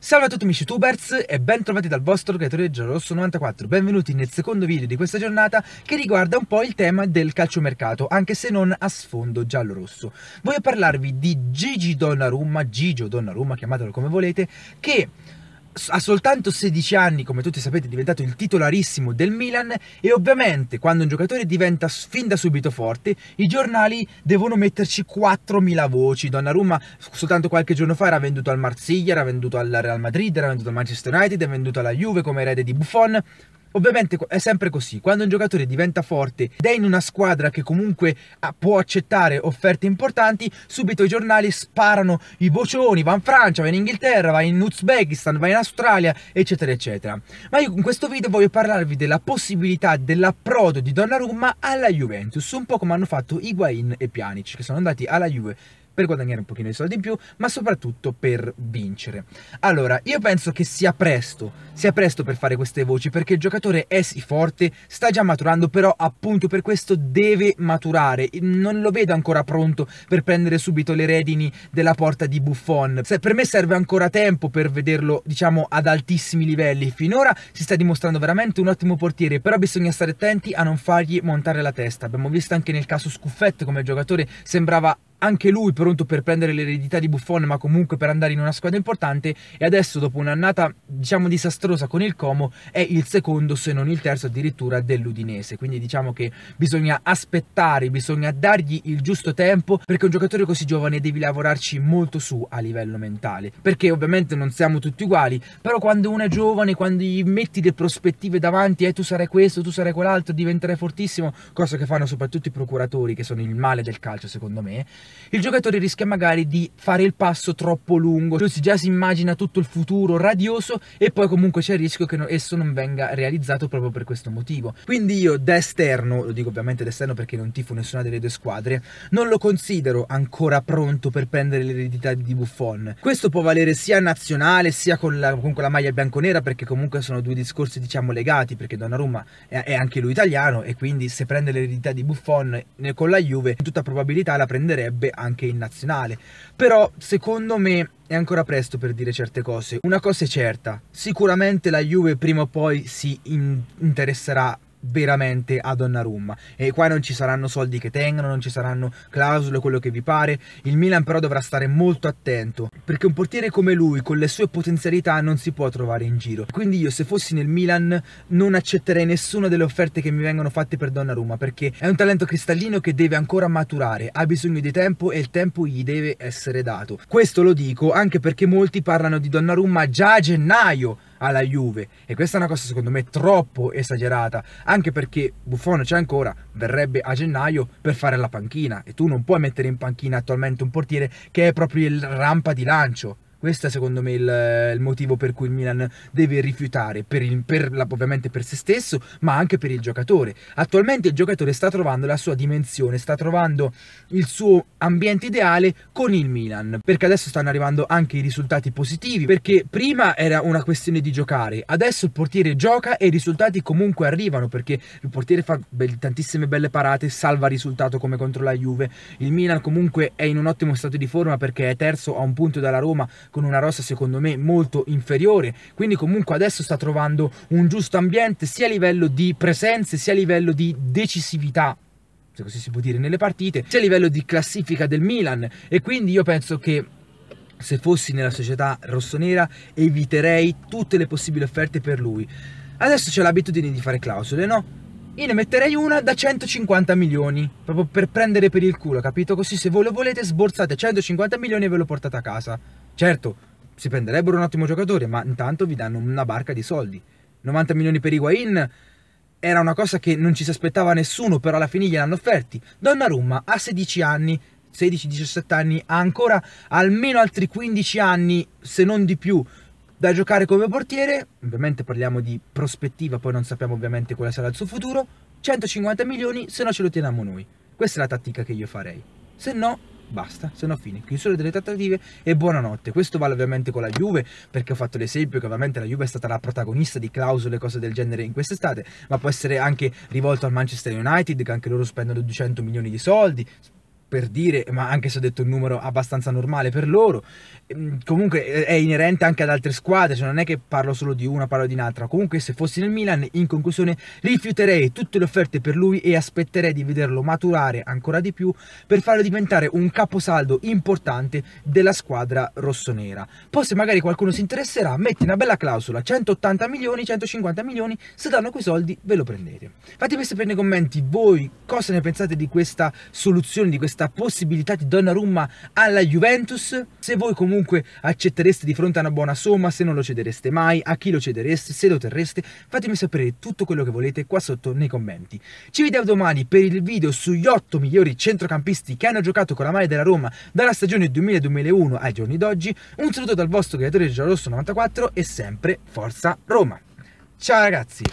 Salve a tutti amici youtubers e ben trovati dal vostro creatore Giallorosso94 Benvenuti nel secondo video di questa giornata che riguarda un po' il tema del calciomercato Anche se non a sfondo giallo-rosso. Voglio parlarvi di Gigi Donnarumma, Gigio Donnarumma chiamatelo come volete Che ha soltanto 16 anni, come tutti sapete, è diventato il titolarissimo del Milan e ovviamente quando un giocatore diventa fin da subito forte, i giornali devono metterci 4.000 voci. Donnarumma soltanto qualche giorno fa era venduto al Marsiglia, era venduto al Real Madrid, era venduto al Manchester United, è venduto alla Juve come erede di Buffon. Ovviamente è sempre così, quando un giocatore diventa forte ed è in una squadra che comunque ah, può accettare offerte importanti, subito i giornali sparano i bocioni, va in Francia, va in Inghilterra, va in Uzbekistan, va in Australia, eccetera eccetera. Ma io in questo video voglio parlarvi della possibilità dell'approdo di Donnarumma alla Juventus, un po' come hanno fatto Higuain e Pjanic, che sono andati alla Juve per guadagnare un pochino di soldi in più, ma soprattutto per vincere. Allora, io penso che sia presto, sia presto per fare queste voci, perché il giocatore è sì forte, sta già maturando, però appunto per questo deve maturare. Non lo vedo ancora pronto per prendere subito le redini della porta di Buffon. Se, per me serve ancora tempo per vederlo, diciamo, ad altissimi livelli. Finora si sta dimostrando veramente un ottimo portiere, però bisogna stare attenti a non fargli montare la testa. Abbiamo visto anche nel caso Scuffetto come il giocatore sembrava anche lui pronto per prendere l'eredità di Buffon ma comunque per andare in una squadra importante e adesso dopo un'annata diciamo disastrosa con il Como è il secondo se non il terzo addirittura dell'Udinese quindi diciamo che bisogna aspettare bisogna dargli il giusto tempo perché un giocatore così giovane devi lavorarci molto su a livello mentale perché ovviamente non siamo tutti uguali però quando uno è giovane quando gli metti le prospettive davanti eh, tu sarai questo tu sarai quell'altro diventerai fortissimo cosa che fanno soprattutto i procuratori che sono il male del calcio secondo me il giocatore rischia magari di fare il passo troppo lungo, cioè già si immagina tutto il futuro radioso e poi comunque c'è il rischio che esso non venga realizzato proprio per questo motivo. Quindi io da esterno, lo dico ovviamente da esterno perché non tifo nessuna delle due squadre, non lo considero ancora pronto per prendere l'eredità di Buffon. Questo può valere sia nazionale sia con la, con quella maglia bianconera perché comunque sono due discorsi diciamo legati perché Donnarumma è, è anche lui italiano e quindi se prende l'eredità di Buffon eh, con la Juve in tutta probabilità la prenderebbe potrebbe anche in nazionale. Però secondo me è ancora presto per dire certe cose. Una cosa è certa, sicuramente la Juve prima o poi si in interesserà veramente a Donnarumma e qua non ci saranno soldi che tengano, non ci saranno clausole, quello che vi pare il Milan però dovrà stare molto attento perché un portiere come lui con le sue potenzialità non si può trovare in giro quindi io se fossi nel Milan non accetterei nessuna delle offerte che mi vengono fatte per Donnarumma perché è un talento cristallino che deve ancora maturare ha bisogno di tempo e il tempo gli deve essere dato questo lo dico anche perché molti parlano di Donnarumma già a gennaio alla Juve e questa è una cosa secondo me troppo esagerata anche perché Buffon c'è ancora verrebbe a gennaio per fare la panchina e tu non puoi mettere in panchina attualmente un portiere che è proprio il rampa di lancio questo è secondo me il, eh, il, motivo per cui il Milan deve rifiutare, per il, per ovviamente per se stesso, ma anche per il giocatore. Attualmente il giocatore sta trovando la sua dimensione, sta trovando il suo ambiente ideale con il Milan, perché adesso stanno arrivando anche i risultati positivi, perché prima era una questione di giocare, adesso il portiere gioca e i risultati comunque arrivano, perché il portiere fa be tantissime belle parate, salva risultato come contro la Juve. Il Milan comunque è in un ottimo stato di forma perché è terzo a un punto dalla Roma, con una rossa secondo me molto inferiore, quindi comunque adesso sta trovando un giusto ambiente sia a livello di presenze sia a livello di decisività se così si può dire, nelle partite, sia a livello di classifica del Milan e quindi io penso che se fossi nella società rossonera eviterei tutte le possibili offerte per lui. Adesso c'è l'abitudine di fare clausole, no? Io ne metterei una da 150 milioni, proprio per prendere per il culo, capito? Così se voi lo volete sborsate 150 milioni e ve lo portate a casa. Certo, si prenderebbero un ottimo giocatore, ma intanto vi danno una barca di soldi. 90 milioni per Higuain era una cosa che non ci si aspettava nessuno, però alla fine gliel'hanno offerti. Donnarumma ha 16 anni, 16-17 anni, ha ancora almeno altri 15 anni, se non di più, da giocare come portiere. Ovviamente parliamo di prospettiva, poi non sappiamo ovviamente quale sarà il suo futuro. 150 milioni, se no ce lo teniamo noi. Questa è la tattica che io farei. Se no, basta, sono fine, chiusura delle trattative e buonanotte. Questo vale ovviamente con la Juve, perché ho fatto l'esempio che ovviamente la Juve è stata la protagonista di clausole e cose del genere in quest'estate, ma può essere anche rivolto al Manchester United, che anche loro spendono 200 milioni di soldi, per dire, ma anche se ho detto un numero abbastanza normale per loro, mm, comunque eh, è inerente anche ad altre squadre, cioè non è che parlo solo di una, parlo di un'altra, comunque se fossi nel Milan in conclusione rifiuterei tutte le offerte per lui e aspetterei di vederlo maturare ancora di più per farlo diventare un caposaldo importante della squadra rossonera. Poi se magari qualcuno si interesserà, metti una bella clausola, 180 milioni, 150 milioni, se danno quei soldi ve lo prendete. Fatemi sapere nei commenti voi cosa ne pensate di questa soluzione, di questa questa possibilità di Donnarumma alla Juventus? Se voi comunque accettereste di fronte a una buona somma, se non lo cedereste mai, a chi lo cedereste, se lo terreste, fatemi sapere tutto quello che volete qua sotto nei commenti. Ci vediamo domani per il video sugli 8 migliori centrocampisti che hanno giocato con la maglia della Roma dalla stagione 2000-2001 ai giorni d'oggi. Un saluto dal vostro creatore giorosso 94 e sempre Forza Roma! Ciao ragazzi!